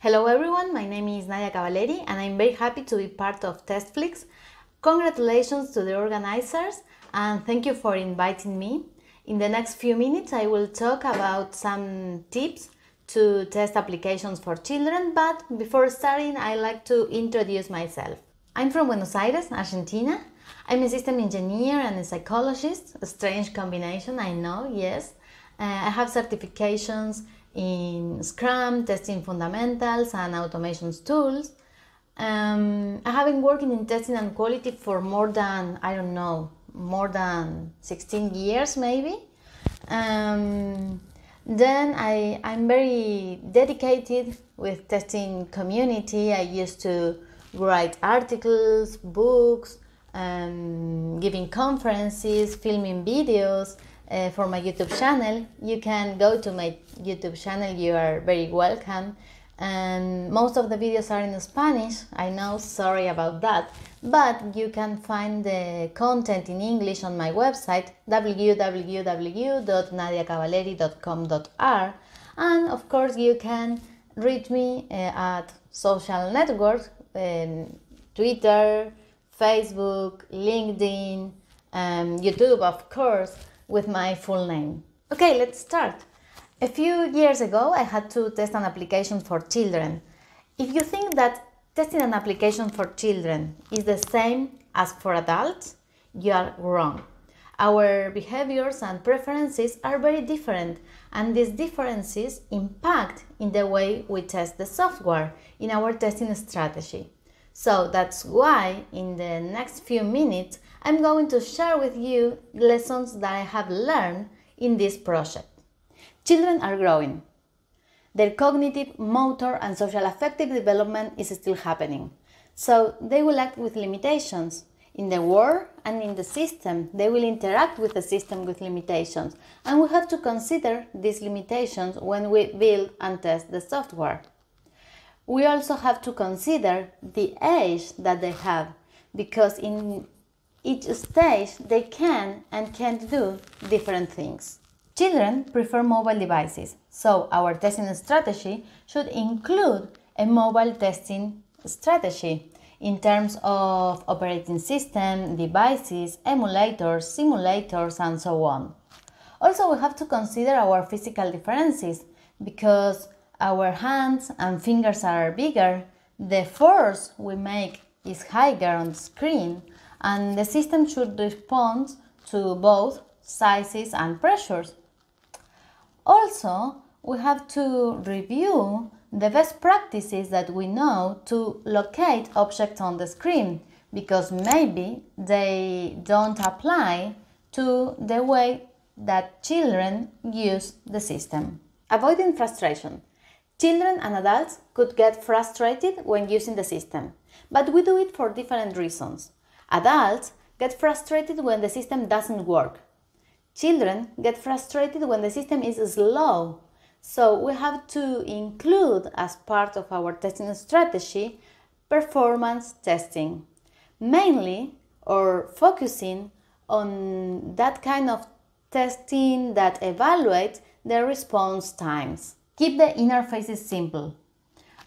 Hello everyone, my name is Nadia Cavaleri and I'm very happy to be part of TestFlix. Congratulations to the organizers and thank you for inviting me. In the next few minutes I will talk about some tips to test applications for children, but before starting I like to introduce myself. I'm from Buenos Aires, Argentina. I'm a system engineer and a psychologist, a strange combination, I know, yes. Uh, I have certifications in Scrum, testing fundamentals, and automation tools. Um, I have been working in testing and quality for more than, I don't know, more than 16 years maybe. Um, then I, I'm very dedicated with testing community. I used to write articles, books, um, giving conferences, filming videos, uh, for my YouTube channel. You can go to my YouTube channel, you are very welcome. And most of the videos are in Spanish, I know, sorry about that, but you can find the content in English on my website www.nadiacavalleri.com.ar and of course you can reach me uh, at social networks, um, Twitter, Facebook, LinkedIn, um, YouTube of course, with my full name. Okay, let's start. A few years ago, I had to test an application for children. If you think that testing an application for children is the same as for adults, you are wrong. Our behaviors and preferences are very different, and these differences impact in the way we test the software in our testing strategy. So that's why in the next few minutes I'm going to share with you lessons that I have learned in this project. Children are growing. Their cognitive, motor, and social affective development is still happening. So they will act with limitations. In the world and in the system, they will interact with the system with limitations, and we have to consider these limitations when we build and test the software we also have to consider the age that they have because in each stage they can and can't do different things. Children prefer mobile devices, so our testing strategy should include a mobile testing strategy in terms of operating system, devices, emulators, simulators, and so on. Also, we have to consider our physical differences because our hands and fingers are bigger, the force we make is higher on the screen, and the system should respond to both sizes and pressures. Also, we have to review the best practices that we know to locate objects on the screen because maybe they don't apply to the way that children use the system. Avoiding frustration. Children and adults could get frustrated when using the system, but we do it for different reasons. Adults get frustrated when the system doesn't work. Children get frustrated when the system is slow. So we have to include as part of our testing strategy performance testing, mainly or focusing on that kind of testing that evaluates the response times. Keep the interfaces simple.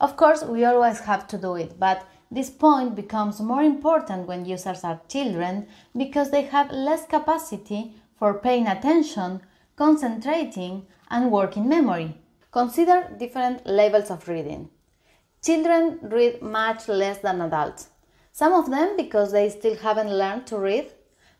Of course, we always have to do it, but this point becomes more important when users are children because they have less capacity for paying attention, concentrating, and working memory. Consider different levels of reading. Children read much less than adults. Some of them because they still haven't learned to read,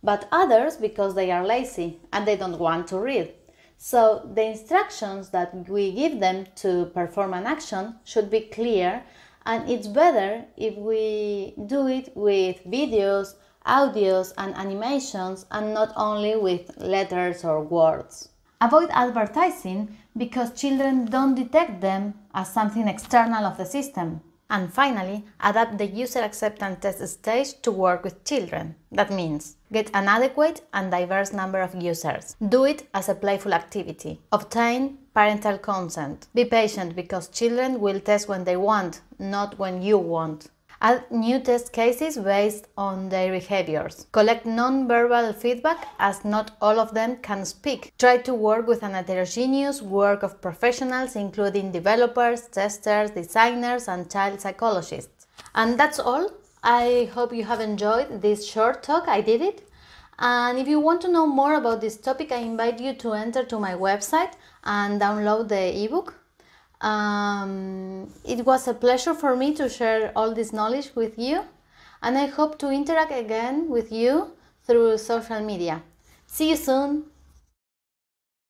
but others because they are lazy and they don't want to read. So the instructions that we give them to perform an action should be clear and it's better if we do it with videos, audios and animations and not only with letters or words. Avoid advertising because children don't detect them as something external of the system. And finally, adapt the user acceptance test stage to work with children. That means get an adequate and diverse number of users. Do it as a playful activity. Obtain parental consent. Be patient because children will test when they want, not when you want. Add new test cases based on their behaviors. Collect non-verbal feedback as not all of them can speak. Try to work with an heterogeneous work of professionals including developers, testers, designers and child psychologists. And that's all. I hope you have enjoyed this short talk. I did it. And if you want to know more about this topic, I invite you to enter to my website and download the ebook um, it was a pleasure for me to share all this knowledge with you, and I hope to interact again with you through social media. See you soon!